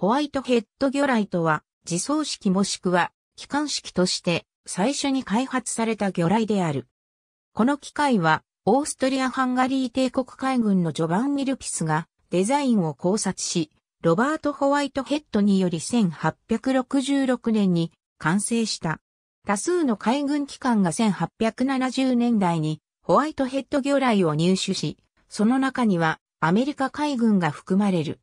ホワイトヘッド魚雷とは、自走式もしくは、機関式として、最初に開発された魚雷である。この機械は、オーストリア・ハンガリー帝国海軍のジョバンミルピスが、デザインを考察し、ロバート・ホワイトヘッドにより1866年に完成した。多数の海軍機関が1870年代にホワイトヘッド魚雷を入手し、その中にはアメリカ海軍が含まれる。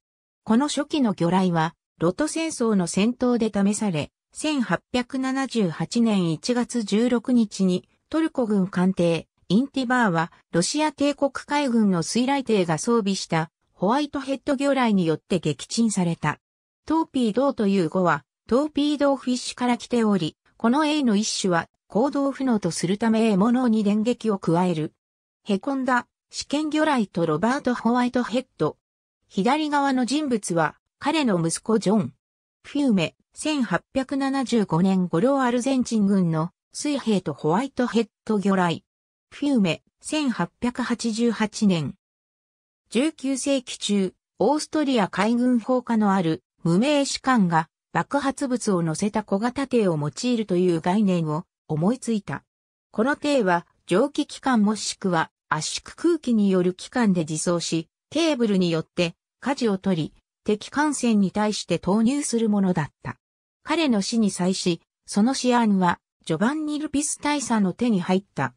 この初期の魚雷は、ロト戦争の戦闘で試され、1878年1月16日にトルコ軍艦艇インティバーはロシア帝国海軍の水雷艇が装備したホワイトヘッド魚雷によって撃沈された。トーピードーという語はトーピードーフィッシュから来ており、この A の一種は行動不能とするため A ものに電撃を加える。へこんだ試験魚雷とロバート・ホワイトヘッド左側の人物は、彼の息子ジョン。フィウメ、1875年頃アルゼンチン軍の水兵とホワイトヘッド魚雷。フィウメ、1888年。19世紀中、オーストリア海軍砲火のある無名士官が爆発物を乗せた小型艇を用いるという概念を思いついた。この艇は蒸気機関もしくは圧縮空気による機関で自走し、テーブルによって舵を取り、敵艦船に対して投入するものだった。彼の死に際し、その試案は、ジョバンニ・ルピス大佐の手に入った。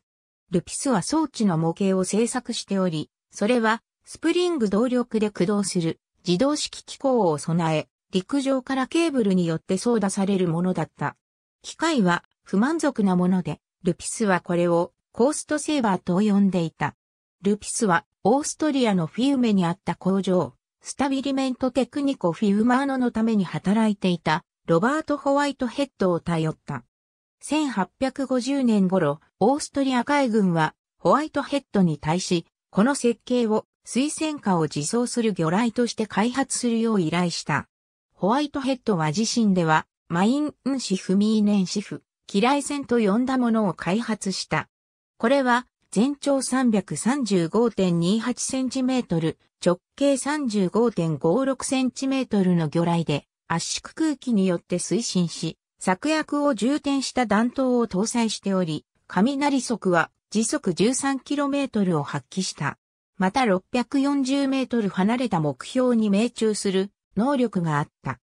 ルピスは装置の模型を製作しており、それは、スプリング動力で駆動する自動式機構を備え、陸上からケーブルによって操打されるものだった。機械は不満足なもので、ルピスはこれをコーストセーバーと呼んでいた。ルピスは、オーストリアのフィウメにあった工場、スタビリメントテクニコフィウマーノのために働いていた、ロバート・ホワイトヘッドを頼った。1850年頃、オーストリア海軍は、ホワイトヘッドに対し、この設計を水仙下を自走する魚雷として開発するよう依頼した。ホワイトヘッドは自身では、マイン・ンシフ・ミーネンシフ、機雷戦と呼んだものを開発した。これは、全長 335.28cm、直径 35.56cm の魚雷で圧縮空気によって推進し、作薬を充填した弾頭を搭載しており、雷速は時速 13km を発揮した。また 640m 離れた目標に命中する能力があった。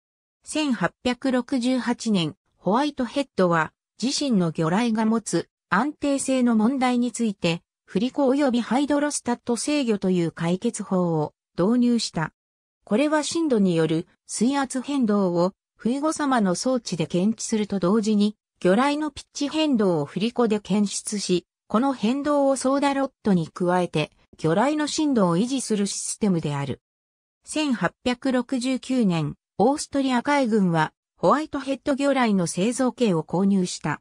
1868年、ホワイトヘッドは自身の魚雷が持つ安定性の問題について、振り子及びハイドロスタット制御という解決法を導入した。これは震度による水圧変動を冬後様の装置で検知すると同時に、魚雷のピッチ変動を振り子で検出し、この変動をソーダロットに加えて、魚雷の震度を維持するシステムである。1869年、オーストリア海軍はホワイトヘッド魚雷の製造系を購入した。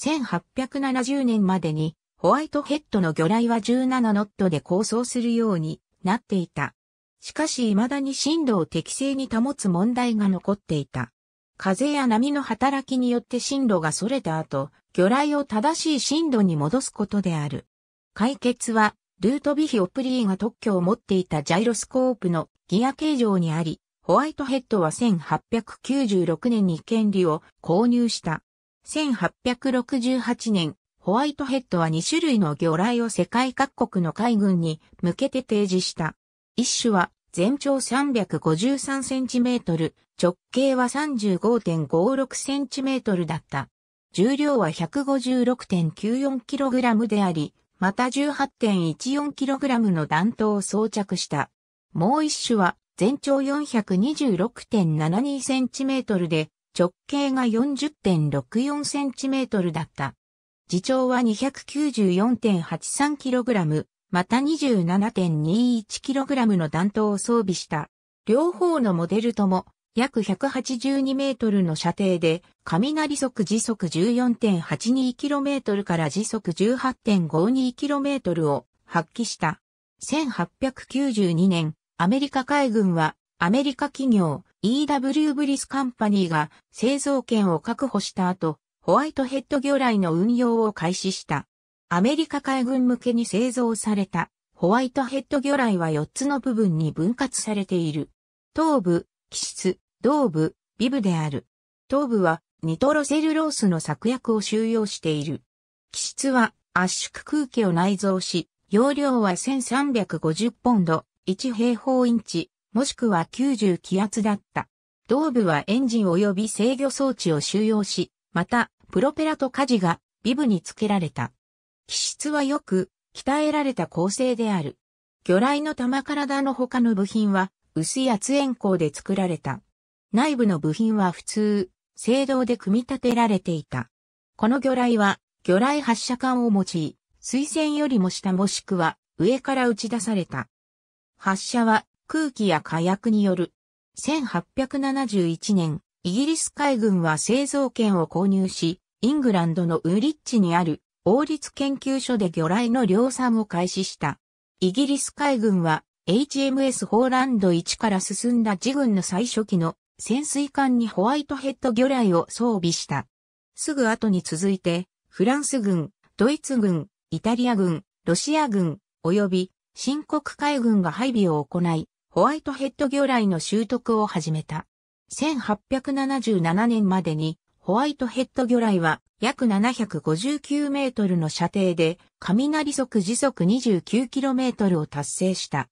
1870年までにホワイトヘッドの魚雷は17ノットで構想するようになっていた。しかし未だに震度を適正に保つ問題が残っていた。風や波の働きによって進路が逸れた後、魚雷を正しい進路に戻すことである。解決は、ルートビヒ・オプリーが特許を持っていたジャイロスコープのギア形状にあり、ホワイトヘッドは1896年に権利を購入した。1868年、ホワイトヘッドは2種類の魚雷を世界各国の海軍に向けて提示した。一種は全長 353cm、直径は 35.56cm だった。重量は 156.94kg であり、また 18.14kg の弾頭を装着した。もう一種は全長 426.72cm で直径が40.64センチメートルだった。自重は 294.83kg、また 27.21kg の弾頭を装備した。両方のモデルとも約182メートルの射程で、雷速時速 14.82km から時速 18.52km を発揮した。1892年、アメリカ海軍はアメリカ企業 EW ブリスカンパニーが製造権を確保した後、ホワイトヘッド魚雷の運用を開始した。アメリカ海軍向けに製造されたホワイトヘッド魚雷は4つの部分に分割されている。頭部、気質、胴部、ビブである。頭部はニトロセルロースの作薬を収容している。気質は圧縮空気を内蔵し、容量は1350ポンド、1平方インチ、もしくは90気圧だった。同部はエンジン及び制御装置を収容し、また、プロペラと舵がビブに付けられた。気質はよく、鍛えられた構成である。魚雷の玉体の他の部品は、薄い圧円鋼で作られた。内部の部品は普通、制動で組み立てられていた。この魚雷は、魚雷発射管を用い、水線よりも下もしくは上から打ち出された。発射は空気や火薬による。1871年、イギリス海軍は製造権を購入し、イングランドのウーリッチにある王立研究所で魚雷の量産を開始した。イギリス海軍は HMS ホーランド1から進んだ自軍の最初期の潜水艦にホワイトヘッド魚雷を装備した。すぐ後に続いて、フランス軍、ドイツ軍、イタリア軍、ロシア軍、及び新国海軍が配備を行い、ホワイトヘッド魚雷の習得を始めた。1877年までにホワイトヘッド魚雷は約759メートルの射程で雷速時速29キロメートルを達成した。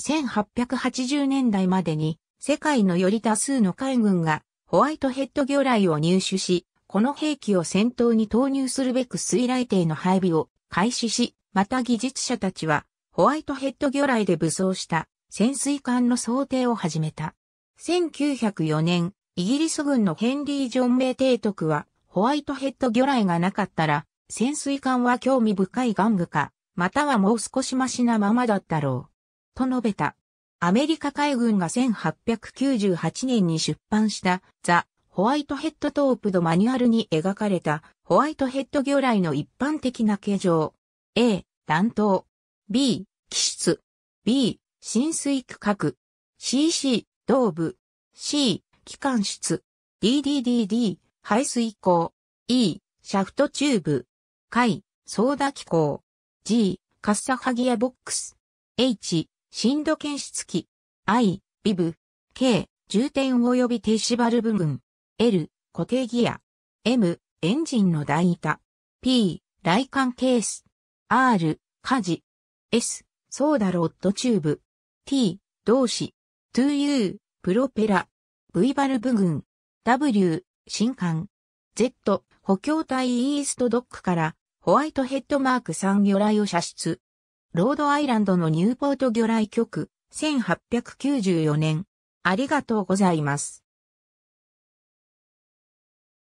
1880年代までに世界のより多数の海軍がホワイトヘッド魚雷を入手し、この兵器を戦闘に投入するべく水雷艇の配備を開始し、また技術者たちはホワイトヘッド魚雷で武装した潜水艦の想定を始めた。1904年、イギリス軍のヘンリー・ジョン・メイ提督は、ホワイトヘッド魚雷がなかったら、潜水艦は興味深い玩具か、またはもう少しマシなままだったろう。と述べた。アメリカ海軍が1898年に出版したザ・ホワイトヘッドトープドマニュアルに描かれたホワイトヘッド魚雷の一般的な形状。A、弾頭。B、機質。B、浸水区画。CC、道部。C、機関室。DDDD、排水口。E、シャフトチューブ。海、ソーダ機構。G、カッサハギアボックス。H、深度検出器。I、ビブ。K、重点及び停止バルブ群。L、固定ギア。M、エンジンの台板。P、来管ケース。R、火事。S、ソーダロッドチューブ。t、動詞、to y o u、プロペラ、v バルブ群、w、新刊、z、補強体イーストドックから、ホワイトヘッドマーク3魚雷を射出。ロードアイランドのニューポート魚雷局、1894年。ありがとうございます。